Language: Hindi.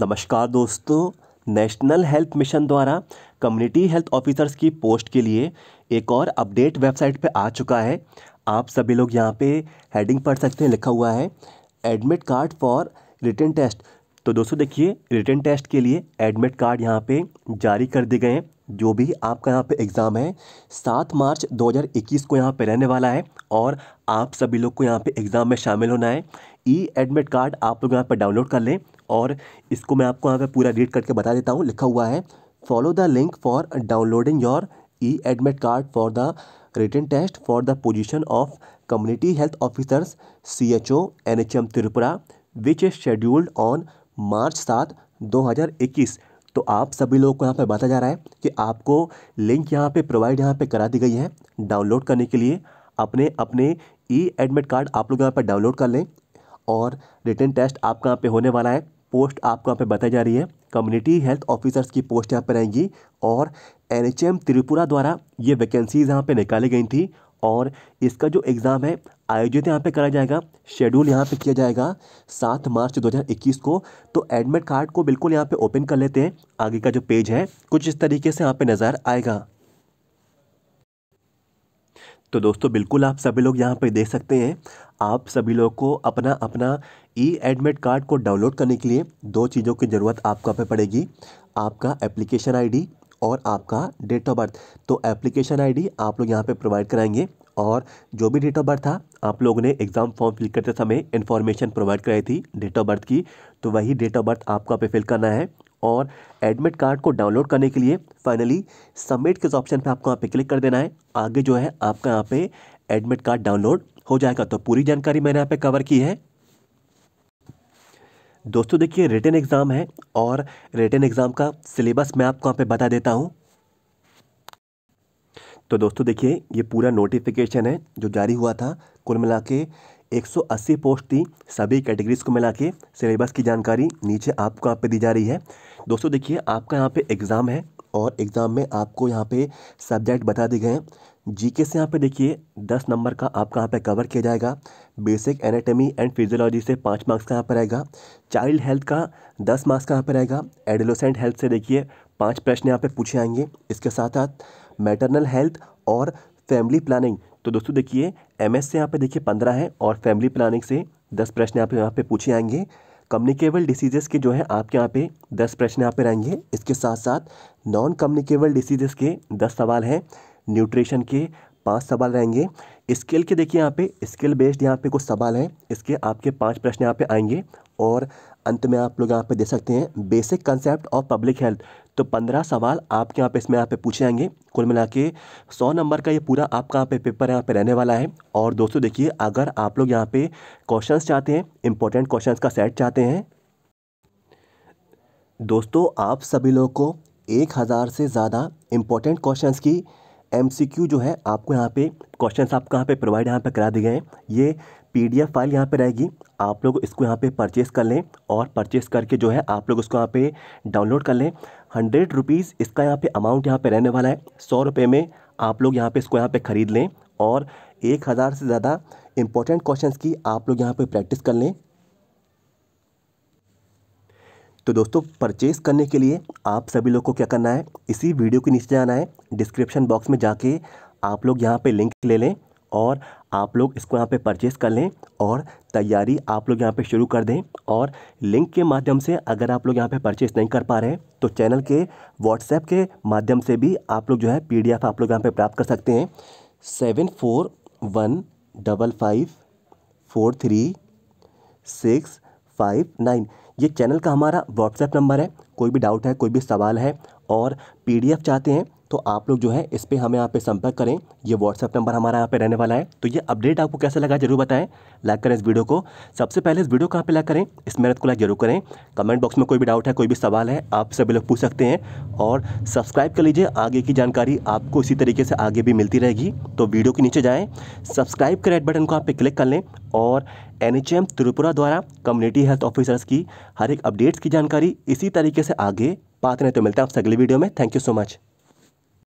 नमस्कार दोस्तों नेशनल हेल्थ मिशन द्वारा कम्युनिटी हेल्थ ऑफिसर्स की पोस्ट के लिए एक और अपडेट वेबसाइट पे आ चुका है आप सभी लोग यहाँ पे हेडिंग पढ़ सकते हैं लिखा हुआ है admit card for return test तो दोस्तों देखिए रिटर्न टेस्ट के लिए एडमिट कार्ड यहाँ पे जारी कर दिए गए हैं जो भी आपका यहाँ पे एग्ज़ाम है सात मार्च 2021 को यहाँ पे रहने वाला है और आप सभी लोग को यहाँ पे एग्ज़ाम में शामिल होना है ई एडमिट कार्ड आप लोग यहाँ पे डाउनलोड कर लें और इसको मैं आपको यहाँ पे पूरा रीड करके बता देता हूँ लिखा हुआ है follow the link for downloading your e admit card for the return test for the position of community health officers C H O N H M Tripura which is scheduled on March सात दो हज़ार इक्कीस तो आप सभी लोगों को यहाँ पर बताया जा रहा है कि आपको लिंक यहाँ पर प्रोवाइड यहाँ पर करा दी गई है डाउनलोड करने के लिए अपने अपने ई एडमिट कार्ड आप लोग यहाँ पर डाउनलोड कर लें और रिटर्न टेस्ट आपका यहाँ पे होने वाला है पोस्ट आपको यहाँ पे बताई जा रही है कम्युनिटी हेल्थ ऑफिसर्स की पोस्ट यहाँ पे रहेंगी और एनएचएम त्रिपुरा द्वारा ये वैकेंसीज़ यहाँ पे निकाली गई थी और इसका जो एग्ज़ाम है आयोजित यहाँ पे करा जाएगा शेड्यूल यहाँ पे किया जाएगा सात मार्च 2021 को तो एडमिट कार्ड को बिल्कुल यहाँ पे ओपन कर लेते हैं आगे का जो पेज है कुछ इस तरीके से यहाँ पे नज़र आएगा तो दोस्तों बिल्कुल आप सभी लोग यहाँ पर देख सकते हैं आप सभी लोग को अपना अपना ई एडमिट कार्ड को डाउनलोड करने के लिए दो चीज़ों की ज़रूरत आपको पे पड़ेगी आपका एप्लीकेशन आईडी और आपका डेट ऑफ बर्थ तो एप्लीकेशन आईडी आप लोग यहाँ पे प्रोवाइड कराएंगे और जो भी डेट ऑफ बर्थ था आप लोगों ने एग्ज़ाम फॉर्म फिल करते समय इन्फॉर्मेशन प्रोवाइड कराई थी डेट ऑफ बर्थ की तो वही डेट ऑफ बर्थ आपको यहाँ पे फिल करना है और एडमिट कार्ड को डाउनलोड करने के लिए फाइनली सबमिट किस ऑप्शन पे आपको यहाँ पे क्लिक कर देना है आगे जो है आपका यहाँ पे एडमिट कार्ड डाउनलोड हो जाएगा तो पूरी जानकारी मैंने यहाँ पे कवर की है दोस्तों देखिए रिटर्न एग्ज़ाम है और रिटर्न एग्ज़ाम का सिलेबस मैं आपको यहाँ पे बता देता हूँ तो दोस्तों देखिए ये पूरा नोटिफिकेशन है जो जारी हुआ था कुल मिला के 180 पोस्ट थी सभी कैटेगरीज को मिला के सिलेबस की जानकारी नीचे आपको यहाँ पे दी जा रही है दोस्तों देखिए आपका यहाँ पे एग्ज़ाम है और एग्ज़ाम में आपको यहाँ पे सब्जेक्ट बता दिए गए हैं जीके से यहाँ पे देखिए दस नंबर का आपका यहाँ पे कवर किया जाएगा बेसिक एनाटॉमी एंड फिजियोलॉजी से पाँच मार्क्स का यहाँ पर रहेगा चाइल्ड हेल्थ का दस मार्क्स का यहाँ पर रहेगा एडोलोसेंट हेल्थ से देखिए पाँच प्रश्न यहाँ पर पूछे आएंगे इसके साथ साथ मैटरनल हेल्थ और फैमिली प्लानिंग तो दोस्तों देखिए एमएस से यहाँ पे देखिए पंद्रह है और फैमिली प्लानिंग से दस प्रश्न यहाँ पे यहाँ पे पूछे आएंगे कम्युनिकेबल डिसीजेस के जो है आपके यहाँ पे दस प्रश्न यहाँ पे रहेंगे इसके साथ साथ नॉन कम्युनिकेबल डिसीजेस के दस सवाल हैं न्यूट्रिशन के पाँच सवाल रहेंगे स्किल के देखिए यहाँ पे स्किल बेस्ड यहाँ पे कुछ सवाल हैं इसके आपके पाँच प्रश्न यहाँ पे आएंगे और अंत में आप लोग यहाँ पे दे सकते हैं basic concept of public health तो पंद्रह सवाल आपके यहाँ पे इसमें यहाँ पे पूछे जाएंगे कुल मिला के सौ नंबर का ये पूरा आपका यहाँ पे पेपर यहाँ पे रहने वाला है और दोस्तों देखिए अगर आप लोग यहाँ पे क्वेश्चंस चाहते हैं इंपॉर्टेंट क्वेश्चंस का सेट चाहते हैं दोस्तों आप सभी लोग को एक हज़ार से ज़्यादा इम्पोर्टेंट क्वेश्चन की एम जो है आपको यहाँ पे क्वेश्चन आपको यहाँ पर प्रोवाइड यहाँ पर करा दिए गए हैं ये पीडीएफ फाइल यहाँ पे रहेगी आप लोग इसको यहाँ पे परचेस कर लें और परचेस करके जो है आप लोग उसको यहाँ पे डाउनलोड कर लें हंड्रेड रुपीज़ इसका यहाँ पे अमाउंट यहाँ पे रहने वाला है सौ रुपये में आप लोग यहाँ पे इसको यहाँ पे ख़रीद लें और एक हज़ार से ज़्यादा इम्पोर्टेंट क्वेश्चन की आप लोग यहाँ पर प्रैक्टिस कर लें तो दोस्तों परचेज़ करने के लिए आप सभी लोग को क्या करना है इसी वीडियो के नीचे जाना है डिस्क्रिप्शन बॉक्स में जाके आप लोग यहाँ पे लिंक ले लें और आप लोग इसको यहाँ पे परचेस कर लें और तैयारी आप लोग यहाँ पे शुरू कर दें और लिंक के माध्यम से अगर आप लोग यहाँ पे परचेस नहीं कर पा रहे हैं तो चैनल के व्हाट्सएप के माध्यम से भी आप लोग जो है पी आप लोग यहाँ पर प्राप्त कर सकते हैं seven four one double five four three six five nine ये चैनल का हमारा व्हाट्सएप नंबर है कोई भी डाउट है कोई भी सवाल है और पीडीएफ चाहते हैं तो आप लोग जो है इस पर हमें यहाँ पे संपर्क करें ये व्हाट्सअप नंबर हमारा यहाँ पे रहने वाला है तो ये अपडेट आपको कैसा लगा जरूर बताएं लाइक करें इस वीडियो को सबसे पहले इस वीडियो को पे लाइक करें इस मेहनत को लाइक जरूर करें कमेंट बॉक्स में कोई भी डाउट है कोई भी सवाल है आप सभी लोग पूछ सकते हैं और सब्सक्राइब कर लीजिए आगे की जानकारी आपको इसी तरीके से आगे भी मिलती रहेगी तो वीडियो के नीचे जाएँ सब्सक्राइब के रेड बटन को आप पे क्लिक कर लें और एन त्रिपुरा द्वारा कम्युनिटी हेल्थ ऑफिसर्स की हर एक अपडेट्स की जानकारी इसी तरीके से आगे पाते तो हैं तो मिलता है आपसे अगली वीडियो में थैंक यू सो मच